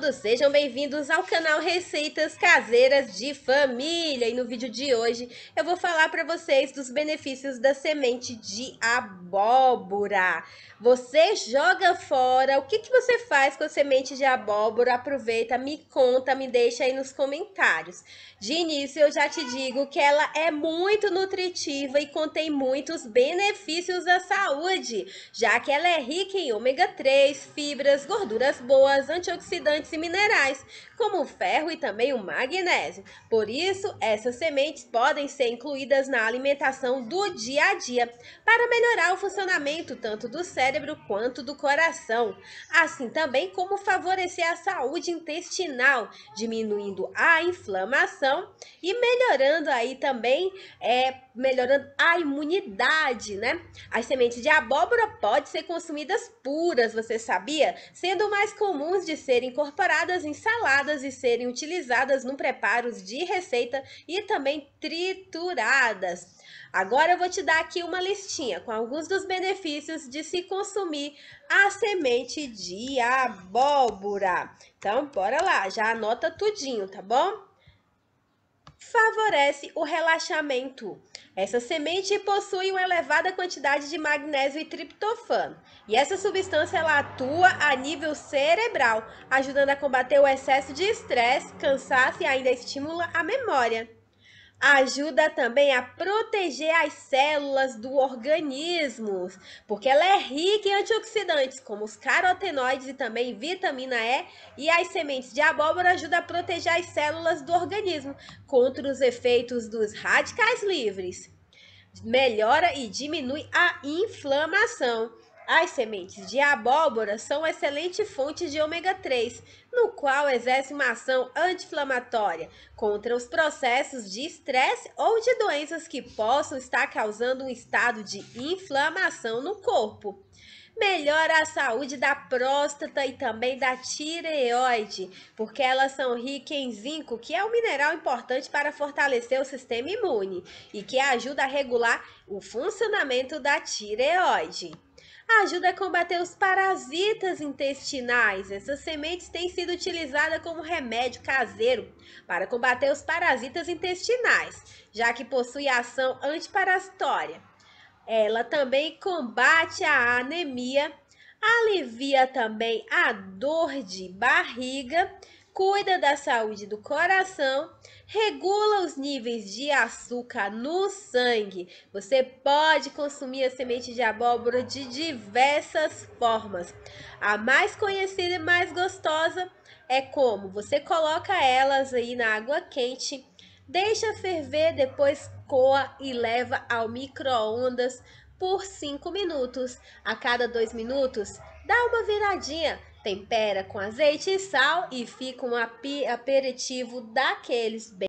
todos, sejam bem-vindos ao canal Receitas Caseiras de Família. E no vídeo de hoje eu vou falar para vocês dos benefícios da semente de abóbora. Você joga fora, o que, que você faz com a semente de abóbora? Aproveita, me conta, me deixa aí nos comentários. De início eu já te digo que ela é muito nutritiva e contém muitos benefícios à saúde, já que ela é rica em ômega 3, fibras, gorduras boas, antioxidantes elementos e minerais, como o ferro e também o magnésio. Por isso, essas sementes podem ser incluídas na alimentação do dia a dia, para melhorar o funcionamento tanto do cérebro quanto do coração, assim também como favorecer a saúde intestinal, diminuindo a inflamação e melhorando aí também é melhorando a imunidade, né? As sementes de abóbora podem ser consumidas puras, você sabia? Sendo mais comuns de serem incorporadas incorporadas em saladas e serem utilizadas no preparos de receita e também trituradas. Agora eu vou te dar aqui uma listinha com alguns dos benefícios de se consumir a semente de abóbora. Então, bora lá, já anota tudinho, tá bom? favorece o relaxamento. Essa semente possui uma elevada quantidade de magnésio e triptofano, e essa substância ela atua a nível cerebral, ajudando a combater o excesso de estresse, cansaço e ainda estimula a memória ajuda também a proteger as células do organismo, porque ela é rica em antioxidantes, como os carotenoides e também vitamina E, e as sementes de abóbora ajudam a proteger as células do organismo contra os efeitos dos radicais livres. Melhora e diminui a inflamação. As sementes de abóbora são excelente fonte de ômega 3, no qual exerce uma ação anti-inflamatória contra os processos de estresse ou de doenças que possam estar causando um estado de inflamação no corpo. Melhora a saúde da próstata e também da tireoide, porque elas são ricas em zinco, que é um mineral importante para fortalecer o sistema imune e que ajuda a regular o funcionamento da tireoide ajuda a combater os parasitas intestinais. Essas sementes têm sido utilizadas como remédio caseiro para combater os parasitas intestinais, já que possui ação antiparasitória. Ela também combate a anemia, alivia também a dor de barriga cuida da saúde do coração, regula os níveis de açúcar no sangue. Você pode consumir a semente de abóbora de diversas formas. A mais conhecida e mais gostosa é como você coloca elas aí na água quente, deixa ferver, depois coa e leva ao micro-ondas por 5 minutos. A cada 2 minutos, dá uma viradinha tempera com azeite e sal e fica um aperitivo daqueles bem